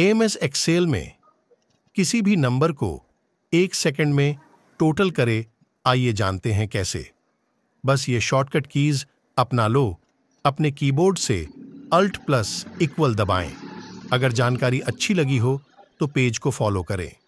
M S Excel में किसी भी नंबर को एक सेकंड में टोटल करें आइए जानते हैं कैसे बस ये शॉर्टकट कीज अपना लो अपने कीबोर्ड से अल्ट प्लस इक्वल दबाएं अगर जानकारी अच्छी लगी हो तो पेज को फॉलो करें